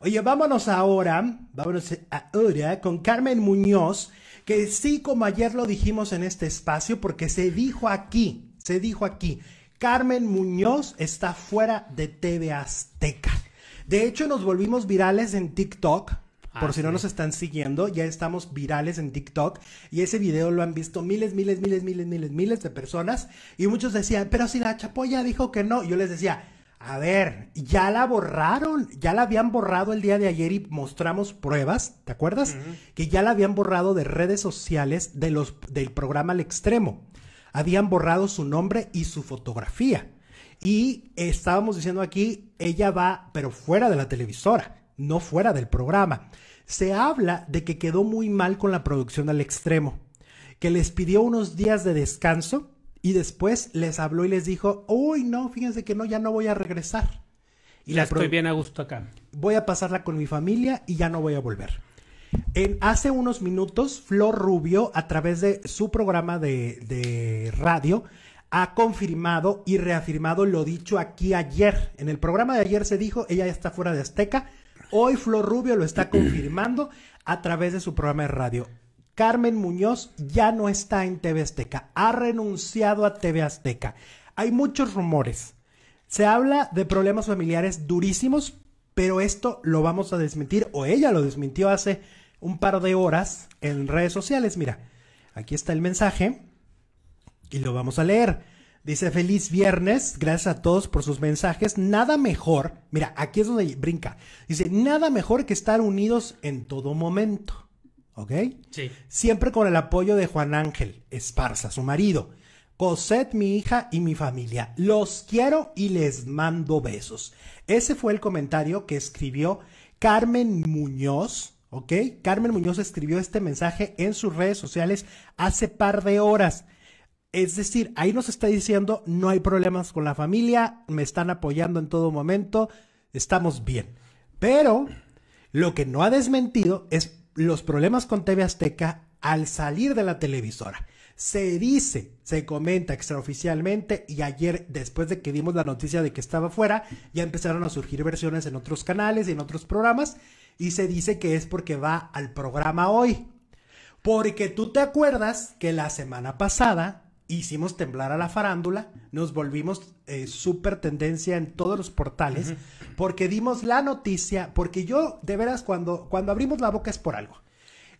Oye, vámonos ahora, vámonos ahora con Carmen Muñoz, que sí, como ayer lo dijimos en este espacio, porque se dijo aquí, se dijo aquí, Carmen Muñoz está fuera de TV Azteca. De hecho, nos volvimos virales en TikTok, por ah, si no nos están siguiendo, ya estamos virales en TikTok y ese video lo han visto miles, miles, miles, miles, miles, miles de personas y muchos decían, pero si la chapoya dijo que no, yo les decía, a ver, ya la borraron, ya la habían borrado el día de ayer y mostramos pruebas, ¿te acuerdas? Que ya la habían borrado de redes sociales de los, del programa Al Extremo. Habían borrado su nombre y su fotografía. Y estábamos diciendo aquí, ella va, pero fuera de la televisora, no fuera del programa. Se habla de que quedó muy mal con la producción al extremo, que les pidió unos días de descanso y después les habló y les dijo, uy, no, fíjense que no, ya no voy a regresar. Y la estoy bien a gusto acá. Voy a pasarla con mi familia y ya no voy a volver. En, hace unos minutos, Flor Rubio, a través de su programa de, de radio, ha confirmado y reafirmado lo dicho aquí ayer. En el programa de ayer se dijo, ella ya está fuera de Azteca. Hoy Flor Rubio lo está confirmando a través de su programa de radio. Carmen Muñoz ya no está en TV Azteca, ha renunciado a TV Azteca. Hay muchos rumores. Se habla de problemas familiares durísimos, pero esto lo vamos a desmentir, o ella lo desmintió hace un par de horas en redes sociales. Mira, aquí está el mensaje y lo vamos a leer. Dice feliz viernes, gracias a todos por sus mensajes. Nada mejor, mira, aquí es donde brinca. Dice, nada mejor que estar unidos en todo momento. ¿ok? Sí. Siempre con el apoyo de Juan Ángel Esparza, su marido. Cosette, mi hija y mi familia. Los quiero y les mando besos. Ese fue el comentario que escribió Carmen Muñoz, ¿ok? Carmen Muñoz escribió este mensaje en sus redes sociales hace par de horas. Es decir, ahí nos está diciendo, no hay problemas con la familia, me están apoyando en todo momento, estamos bien. Pero lo que no ha desmentido es los problemas con TV Azteca al salir de la televisora. Se dice, se comenta extraoficialmente y ayer después de que dimos la noticia de que estaba fuera, ya empezaron a surgir versiones en otros canales y en otros programas y se dice que es porque va al programa hoy. Porque tú te acuerdas que la semana pasada hicimos temblar a la farándula, nos volvimos super eh, súper tendencia en todos los portales, porque dimos la noticia, porque yo, de veras, cuando, abrimos la boca es por algo.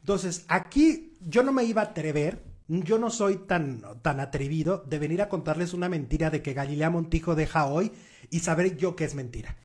Entonces, aquí yo no me iba a atrever, yo no soy tan, tan atrevido de venir a contarles una mentira de que Galilea Montijo deja hoy y saber yo que es mentira.